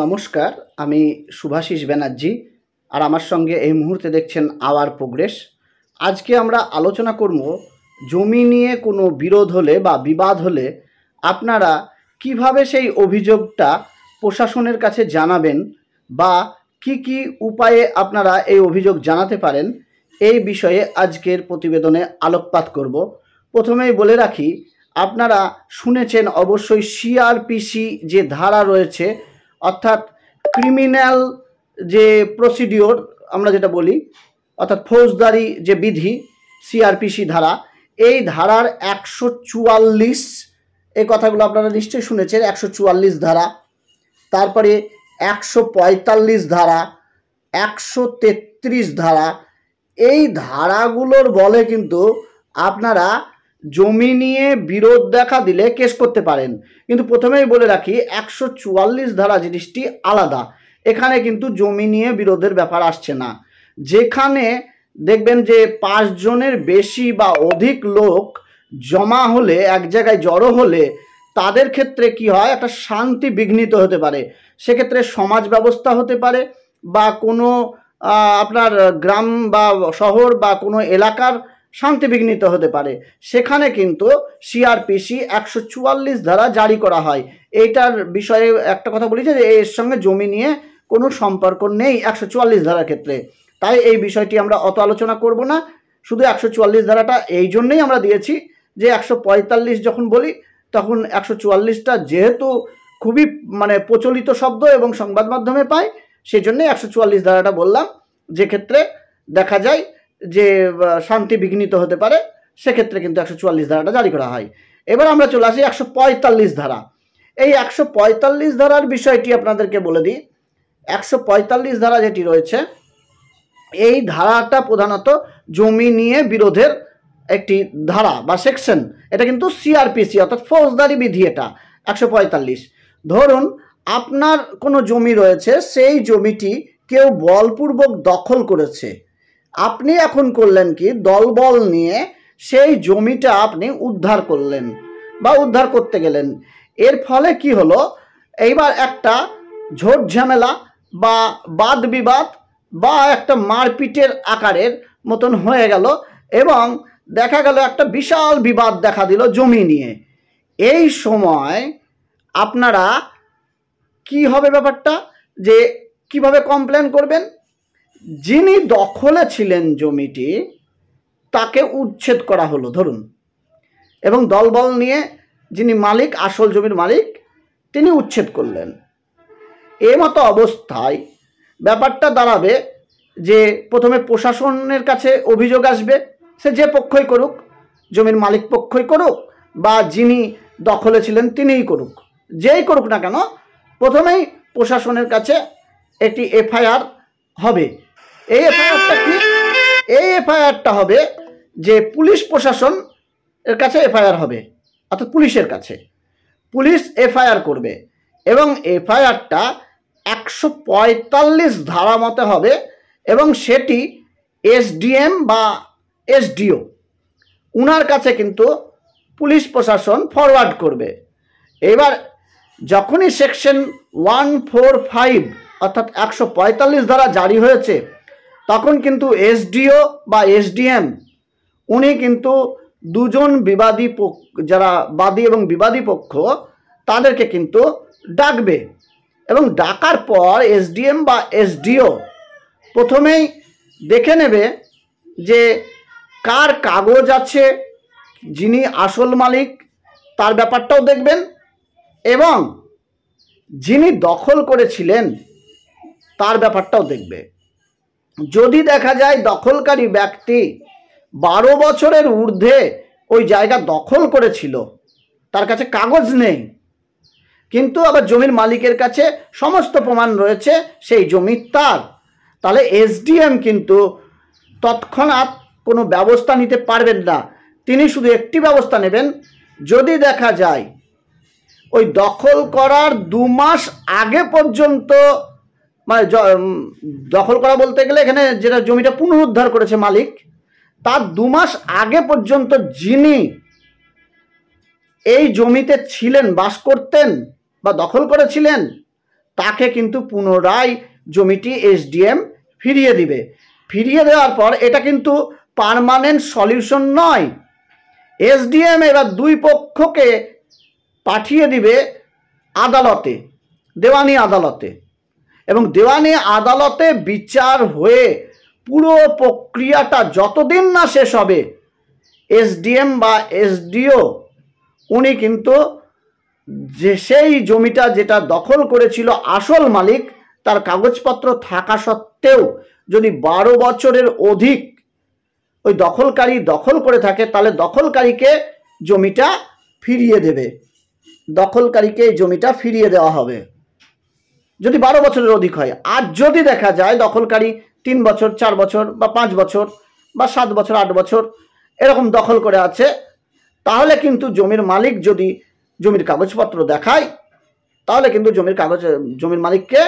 নমস্কার আমি সুভাষিস ব্যানার্জি আর আমার সঙ্গে এই মুহূর্তে দেখছেন আওয়ার প্রোগ্রেস আজকে আমরা আলোচনা করব জমি নিয়ে কোনো বিরোধ হলে বা বিবাদ হলে আপনারা কিভাবে সেই অভিযোগটা প্রশাসনের কাছে জানাবেন বা কি কি উপায়ে আপনারা এই অভিযোগ জানাতে পারেন এই বিষয়ে আজকের প্রতিবেদনে আলোকপাত করব প্রথমেই বলে রাখি আপনারা শুনেছেন অবশ্যই সিআরপিসি যে ধারা রয়েছে অর্থাৎ ক্রিমিনাল যে প্রসিডিওর আমরা যেটা বলি অর্থাৎ ফৌজদারি যে বিধি সিআরপিসি ধারা এই ধারার একশো চুয়াল্লিশ এই কথাগুলো আপনারা নিশ্চয়ই শুনেছেন একশো চুয়াল্লিশ ধারা তারপরে একশো পঁয়তাল্লিশ ধারা একশো তেত্রিশ ধারা এই ধারাগুলোর বলে কিন্তু আপনারা জমি নিয়ে বিরোধ দেখা দিলে কেস করতে পারেন কিন্তু প্রথমেই বলে রাখি একশো চুয়াল্লিশ ধারা জিনিসটি আলাদা এখানে কিন্তু জমি নিয়ে বিরোধের ব্যাপার আসছে না যেখানে দেখবেন যে পাঁচজনের বেশি বা অধিক লোক জমা হলে এক জায়গায় জড়ো হলে তাদের ক্ষেত্রে কি হয় একটা শান্তি বিঘ্নিত হতে পারে সেক্ষেত্রে সমাজ ব্যবস্থা হতে পারে বা কোনো আপনার গ্রাম বা শহর বা কোনো এলাকার শান্তি বিঘ্নিত হতে পারে সেখানে কিন্তু সিআরপিসি একশো চুয়াল্লিশ ধারা জারি করা হয় এইটার বিষয়ে একটা কথা বলি যে এর সঙ্গে জমি নিয়ে কোনো সম্পর্ক নেই একশো চুয়াল্লিশ ধারার ক্ষেত্রে তাই এই বিষয়টি আমরা অত আলোচনা করব না শুধু একশো চুয়াল্লিশ ধারাটা এই জন্যেই আমরা দিয়েছি যে একশো পঁয়তাল্লিশ যখন বলি তখন একশো চুয়াল্লিশটা যেহেতু খুবই মানে প্রচলিত শব্দ এবং সংবাদ মাধ্যমে পায় সেই জন্যে একশো চুয়াল্লিশ ধারাটা বললাম যে ক্ষেত্রে দেখা যায় যে শান্তি বিঘ্নিত হতে পারে সেক্ষেত্রে কিন্তু একশো চুয়াল্লিশ ধারাটা জারি করা হয় এবার আমরা চলে আসি একশো পঁয়তাল্লিশ ধারা এই একশো পঁয়তাল্লিশ ধারার বিষয়টি আপনাদেরকে বলে দিই একশো পঁয়তাল্লিশ ধারা যেটি রয়েছে এই ধারাটা প্রধানত জমি নিয়ে বিরোধের একটি ধারা বা সেকশন এটা কিন্তু সিআরপিসি অর্থাৎ ফৌজদারি বিধি এটা একশো পঁয়তাল্লিশ ধরুন আপনার কোনো জমি রয়েছে সেই জমিটি কেউ বলপূর্বক দখল করেছে আপনি এখন করলেন কি দলবল নিয়ে সেই জমিটা আপনি উদ্ধার করলেন বা উদ্ধার করতে গেলেন এর ফলে কি হলো এইবার একটা ঝোট ঝামেলা বা বাদ বিবাদ বা একটা মারপিটের আকারের মতন হয়ে গেল এবং দেখা গেল একটা বিশাল বিবাদ দেখা দিল জমি নিয়ে এই সময় আপনারা কি হবে ব্যাপারটা যে কিভাবে কমপ্লেন করবেন যিনি দখলে ছিলেন জমিটি তাকে উচ্ছেদ করা হলো ধরুন এবং দলবল নিয়ে যিনি মালিক আসল জমির মালিক তিনি উচ্ছেদ করলেন এ মতো অবস্থায় ব্যাপারটা দাঁড়াবে যে প্রথমে প্রশাসনের কাছে অভিযোগ আসবে সে যে পক্ষই করুক জমির মালিক পক্ষই করুক বা যিনি দখলে ছিলেন তিনিই করুক যেই করুক না কেন প্রথমেই প্রশাসনের কাছে একটি এফআইআর হবে এই এফআইআরটা কি এই এফআইআরটা হবে যে পুলিশ প্রশাসন এর কাছে এফআইআর হবে অর্থাৎ পুলিশের কাছে পুলিশ এফআইআর করবে এবং এফআইআরটা একশো পঁয়তাল্লিশ ধারা মতে হবে এবং সেটি এসডিএম বা এসডিও উনার কাছে কিন্তু পুলিশ প্রশাসন ফরওয়ার্ড করবে এবার যখনই সেকশন ওয়ান ফোর ফাইভ অর্থাৎ একশো পঁয়তাল্লিশ ধারা জারি হয়েছে তখন কিন্তু এসডিও বা এসডিএম উনি কিন্তু দুজন বিবাদী যারা বাদী এবং বিবাদী পক্ষ তাদেরকে কিন্তু ডাকবে এবং ডাকার পর এসডিএম বা এসডিও প্রথমেই দেখে নেবে যে কার কাগজ আছে যিনি আসল মালিক তার ব্যাপারটাও দেখবেন এবং যিনি দখল করেছিলেন তার ব্যাপারটাও দেখবে যদি দেখা যায় দখলকারী ব্যক্তি বারো বছরের ঊর্ধ্বে ওই জায়গা দখল করেছিল তার কাছে কাগজ নেই কিন্তু আবার জমির মালিকের কাছে সমস্ত প্রমাণ রয়েছে সেই জমি তার তাহলে এসডিএম কিন্তু তৎক্ষণাৎ কোনো ব্যবস্থা নিতে পারবেন না তিনি শুধু একটি ব্যবস্থা নেবেন যদি দেখা যায় ওই দখল করার দু মাস আগে পর্যন্ত মানে দখল করা বলতে গেলে এখানে যেটা জমিটা পুনরুদ্ধার করেছে মালিক তার দু মাস আগে পর্যন্ত যিনি এই জমিতে ছিলেন বাস করতেন বা দখল করেছিলেন তাকে কিন্তু পুনরায় জমিটি এসডিএম ফিরিয়ে দিবে ফিরিয়ে দেওয়ার পর এটা কিন্তু পারমানেন্ট সলিউশন নয় এসডিএম এবার দুই পক্ষকে পাঠিয়ে দিবে আদালতে দেওয়ানি আদালতে এবং দেওয়ানি আদালতে বিচার হয়ে পুরো প্রক্রিয়াটা যতদিন না শেষ হবে এসডিএম বা এসডিও উনি কিন্তু যে সেই জমিটা যেটা দখল করেছিল আসল মালিক তার কাগজপত্র থাকা সত্ত্বেও যদি বারো বছরের অধিক ওই দখলকারী দখল করে থাকে তাহলে দখলকারীকে জমিটা ফিরিয়ে দেবে দখলকারীকে এই জমিটা ফিরিয়ে দেওয়া হবে যদি বারো বছরের অধিক হয় আর যদি দেখা যায় দখলকারী তিন বছর চার বছর বা পাঁচ বছর বা সাত বছর আট বছর এরকম দখল করে আছে তাহলে কিন্তু জমির মালিক যদি জমির কাগজপত্র দেখায় তাহলে কিন্তু জমির কাগজ জমির মালিককে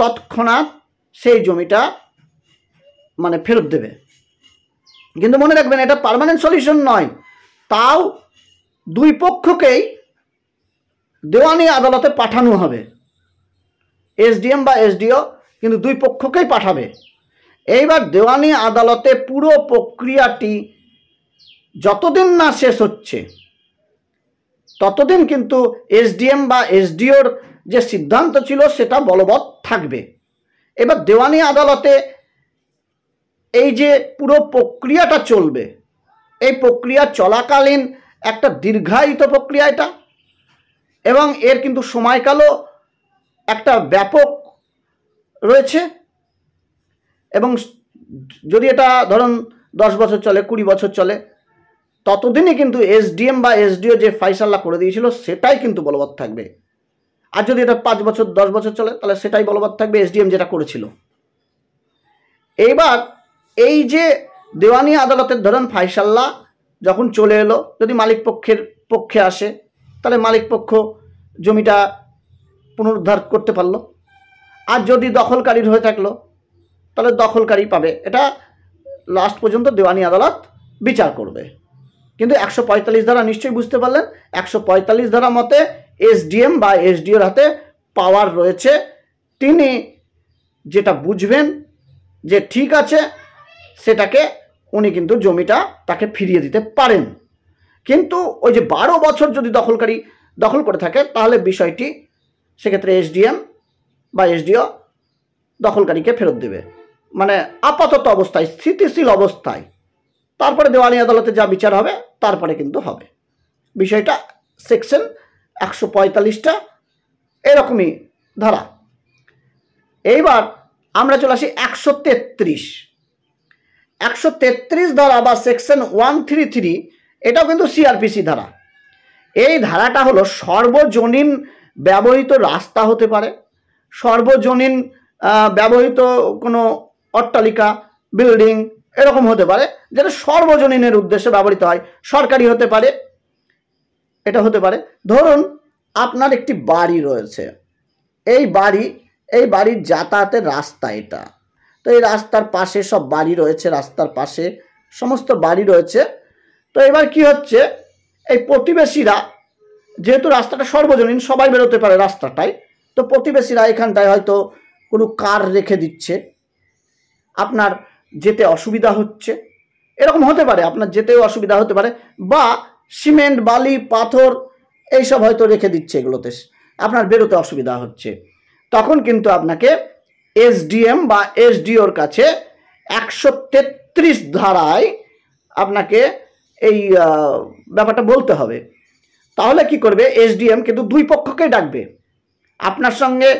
তৎক্ষণাৎ সেই জমিটা মানে ফেরত দেবে কিন্তু মনে রাখবেন এটা পারমানেন্ট সলিউশন নয় তাও দুই পক্ষকেই দেওয়ানি আদালতে পাঠানো হবে এসডিএম বা এসডিও কিন্তু দুই পক্ষকেই পাঠাবে এইবার দেওয়ানি আদালতে পুরো প্রক্রিয়াটি যতদিন না শেষ হচ্ছে ততদিন কিন্তু এসডিএম বা এসডিওর যে সিদ্ধান্ত ছিল সেটা বলবৎ থাকবে এবার দেওয়ানি আদালতে এই যে পুরো প্রক্রিয়াটা চলবে এই প্রক্রিয়া চলাকালীন একটা দীর্ঘায়িত প্রক্রিয়া এটা এবং এর কিন্তু সময়কালও একটা ব্যাপক রয়েছে এবং যদি এটা ধরুন দশ বছর চলে কুড়ি বছর চলে ততদিনই কিন্তু এসডিএম বা এসডিও যে ফাইসাল্লা করে দিয়েছিল সেটাই কিন্তু বলবৎ থাকবে আর যদি এটা পাঁচ বছর দশ বছর চলে তাহলে সেটাই বলবৎ থাকবে এসডিএম যেটা করেছিল এইবার এই যে দেওয়ানি আদালতের ধরন ফাইসাল্লা যখন চলে এলো যদি মালিক পক্ষের পক্ষে আসে তাহলে মালিক পক্ষ জমিটা পুনরুদ্ধার করতে পারলো আর যদি দখলকারীর হয়ে থাকলো তাহলে দখলকারী পাবে এটা লাস্ট পর্যন্ত দেওয়ানি আদালত বিচার করবে কিন্তু একশো পঁয়তাল্লিশ ধারা নিশ্চয়ই বুঝতে পারলেন একশো পঁয়তাল্লিশ ধারা মতে এসডিএম বা এসডিওর হাতে পাওয়ার রয়েছে তিনি যেটা বুঝবেন যে ঠিক আছে সেটাকে উনি কিন্তু জমিটা তাকে ফিরিয়ে দিতে পারেন কিন্তু ওই যে বারো বছর যদি দখলকারী দখল করে থাকে তাহলে বিষয়টি সেক্ষেত্রে এসডিএম বা এসডিও দখলকারীকে ফেরত দেবে মানে আপাতত অবস্থায় স্থিতিশীল অবস্থায় তারপরে দেওয়ানি আদালতে যা বিচার হবে তারপরে কিন্তু হবে বিষয়টা সেকশন একশো পঁয়তাল্লিশটা এরকমই ধারা এইবার আমরা চলে আসি একশো তেত্রিশ একশো তেত্রিশ ধারা বা সেকশন ওয়ান থ্রি থ্রি এটাও কিন্তু সিআরপিসি ধারা এই ধারাটা হলো সর্বজনীন ব্যবহৃত রাস্তা হতে পারে সর্বজনীন ব্যবহৃত কোনো অট্টালিকা বিল্ডিং এরকম হতে পারে যেটা সর্বজনীনের উদ্দেশ্যে ব্যবহৃত হয় সরকারি হতে পারে এটা হতে পারে ধরুন আপনার একটি বাড়ি রয়েছে এই বাড়ি এই বাড়ির যাতায়াতের রাস্তা এটা তো এই রাস্তার পাশে সব বাড়ি রয়েছে রাস্তার পাশে সমস্ত বাড়ি রয়েছে তো এবার কি হচ্ছে এই প্রতিবেশীরা যেহেতু রাস্তাটা সর্বজনীন সবাই বেরোতে পারে রাস্তাটায় তো প্রতিবেশীরা এখানটায় হয়তো কোনো কার রেখে দিচ্ছে আপনার যেতে অসুবিধা হচ্ছে এরকম হতে পারে আপনার যেতেও অসুবিধা হতে পারে বা সিমেন্ট বালি পাথর এইসব হয়তো রেখে দিচ্ছে এগুলোতে আপনার বেরোতে অসুবিধা হচ্ছে তখন কিন্তু আপনাকে এসডিএম বা এসডিওর কাছে একশো তেত্রিশ ধারায় আপনাকে এই ব্যাপারটা বলতে হবে তাহলে কি করবে এসডিএম কিন্তু দুই পক্ষকে ডাকবে আপনার সঙ্গে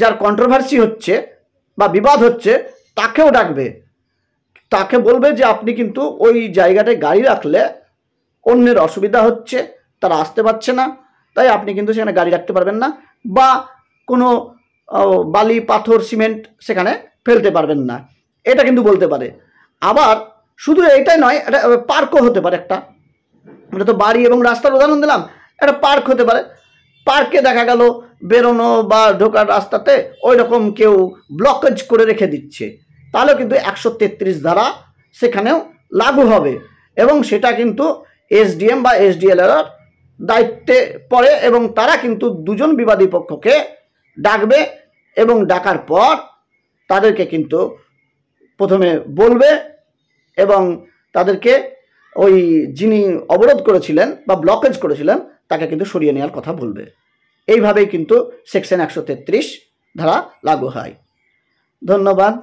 যার কন্ট্রোভার্সি হচ্ছে বা বিবাদ হচ্ছে তাকেও ডাকবে তাকে বলবে যে আপনি কিন্তু ওই জায়গাটায় গাড়ি রাখলে অন্যের অসুবিধা হচ্ছে তারা আসতে পারছে না তাই আপনি কিন্তু সেখানে গাড়ি রাখতে পারবেন না বা কোনো বালি পাথর সিমেন্ট সেখানে ফেলতে পারবেন না এটা কিন্তু বলতে পারে আবার শুধু এটাই নয় এটা পার্কও হতে পারে একটা আমরা তো বাড়ি এবং রাস্তার উদাহরণ দিলাম একটা পার্ক হতে পারে পার্কে দেখা গেল বেরোনো বা ঢোকার রাস্তাতে ওই রকম কেউ ব্লকেজ করে রেখে দিচ্ছে তাহলেও কিন্তু একশো তেত্রিশ ধারা সেখানেও লাগু হবে এবং সেটা কিন্তু এসডিএম বা এসডিএলএর দায়িত্বে পড়ে এবং তারা কিন্তু দুজন বিবাদী পক্ষকে ডাকবে এবং ডাকার পর তাদেরকে কিন্তু প্রথমে বলবে এবং তাদেরকে ওই যিনি অবরোধ করেছিলেন বা ব্লকেজ করেছিলেন তাকে কিন্তু সরিয়ে নেওয়ার কথা বলবে এইভাবেই কিন্তু সেকশন একশো তেত্রিশ ধারা লাগু হয় ধন্যবাদ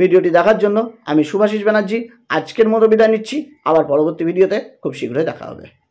ভিডিওটি দেখার জন্য আমি সুভাষিস ব্যানার্জি আজকের মতো বিদায় নিচ্ছি আবার পরবর্তী ভিডিওতে খুব শীঘ্রই দেখা হবে